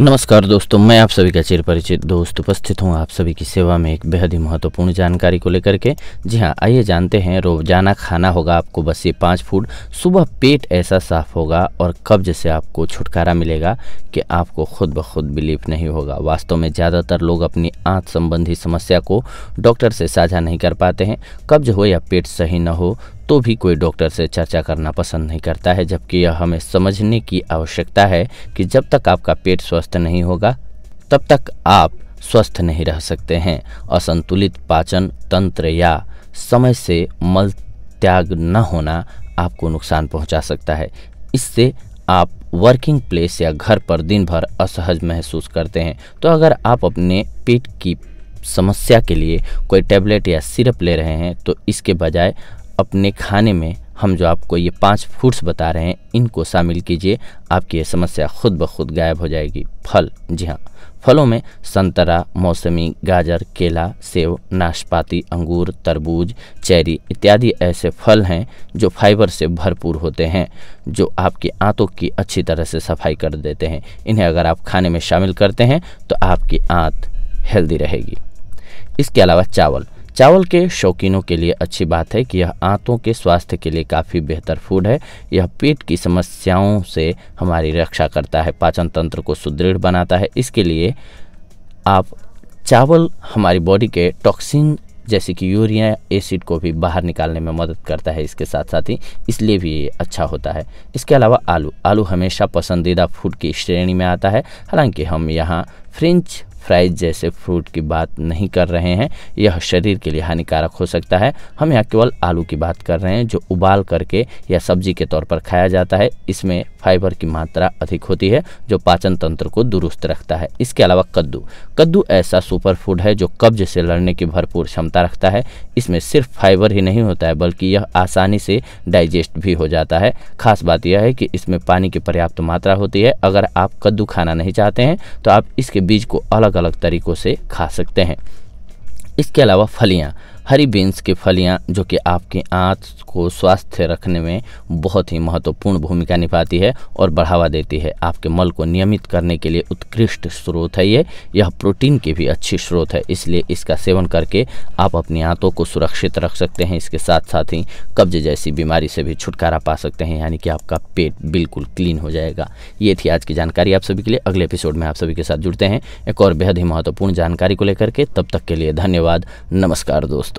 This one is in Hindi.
नमस्कार दोस्तों मैं आप सभी का चिर परिचित दोस्त उपस्थित हूँ आप सभी की सेवा में एक बेहद ही महत्वपूर्ण जानकारी को लेकर के जी हाँ आइए जानते हैं रोजाना खाना होगा आपको बस ये पाँच फूड सुबह पेट ऐसा साफ होगा और कब्ज से आपको छुटकारा मिलेगा कि आपको खुद ब खुद बिलीव नहीं होगा वास्तव में ज़्यादातर लोग अपनी आँख संबंधी समस्या को डॉक्टर से साझा नहीं कर पाते हैं कब्ज हो या पेट सही न हो तो भी कोई डॉक्टर से चर्चा करना पसंद नहीं करता है जबकि यह हमें समझने की आवश्यकता है कि जब तक आपका पेट स्वस्थ नहीं होगा तब तक आप स्वस्थ नहीं रह सकते हैं असंतुलित पाचन तंत्र या समय से मल त्याग न होना आपको नुकसान पहुंचा सकता है इससे आप वर्किंग प्लेस या घर पर दिन भर असहज महसूस करते हैं तो अगर आप अपने पेट की समस्या के लिए कोई टैबलेट या सिरप ले रहे हैं तो इसके बजाय अपने खाने में हम जो आपको ये पांच फ्रूट्स बता रहे हैं इनको शामिल कीजिए आपकी ये समस्या खुद ब खुद गायब हो जाएगी फल जी हाँ फलों में संतरा मौसमी गाजर केला सेब नाशपाती अंगूर तरबूज चेरी इत्यादि ऐसे फल हैं जो फाइबर से भरपूर होते हैं जो आपके आंतों की अच्छी तरह से सफाई कर देते हैं इन्हें अगर आप खाने में शामिल करते हैं तो आपकी आंत हेल्दी रहेगी इसके अलावा चावल चावल के शौकीनों के लिए अच्छी बात है कि यह आंतों के स्वास्थ्य के लिए काफ़ी बेहतर फूड है यह पेट की समस्याओं से हमारी रक्षा करता है पाचन तंत्र को सुदृढ़ बनाता है इसके लिए आप चावल हमारी बॉडी के टॉक्सिन जैसे कि यूरिया एसिड को भी बाहर निकालने में मदद करता है इसके साथ साथ ही इसलिए भी ये अच्छा होता है इसके अलावा आलू आलू हमेशा पसंदीदा फूड की श्रेणी में आता है हालांकि हम यहाँ फ्रेंच फ्राइज जैसे फ्रूट की बात नहीं कर रहे हैं यह शरीर के लिए हानिकारक हो सकता है हम यहाँ केवल आलू की बात कर रहे हैं जो उबाल करके या सब्जी के तौर पर खाया जाता है इसमें फाइबर की मात्रा अधिक होती है जो पाचन तंत्र को दुरुस्त रखता है इसके अलावा कद्दू कद्दू ऐसा सुपर फूड है जो कब्ज से लड़ने की भरपूर क्षमता रखता है इसमें सिर्फ फाइबर ही नहीं होता है बल्कि यह आसानी से डाइजेस्ट भी हो जाता है खास बात यह है कि इसमें पानी की पर्याप्त मात्रा होती है अगर आप कद्दू खाना नहीं चाहते हैं तो आप इसके बीज को अलग अलग तरीक़ों से खा सकते हैं इसके अलावा फलियाँ हरी बीन्स की फलियां जो कि आपकी आँख को स्वास्थ्य रखने में बहुत ही महत्वपूर्ण भूमिका निभाती है और बढ़ावा देती है आपके मल को नियमित करने के लिए उत्कृष्ट स्रोत है ये यह प्रोटीन की भी अच्छी स्रोत है इसलिए इसका सेवन करके आप अपनी आंतों को सुरक्षित रख सकते हैं इसके साथ साथ ही कब्ज जैसी बीमारी से भी छुटकारा पा सकते हैं यानी कि आपका पेट बिल्कुल क्लीन हो जाएगा ये थी आज की जानकारी आप सभी के लिए अगले एपिसोड में आप सभी के साथ जुड़ते हैं एक और बेहद ही महत्वपूर्ण जानकारी को लेकर के तब तक के लिए धन्यवाद नमस्कार दोस्तों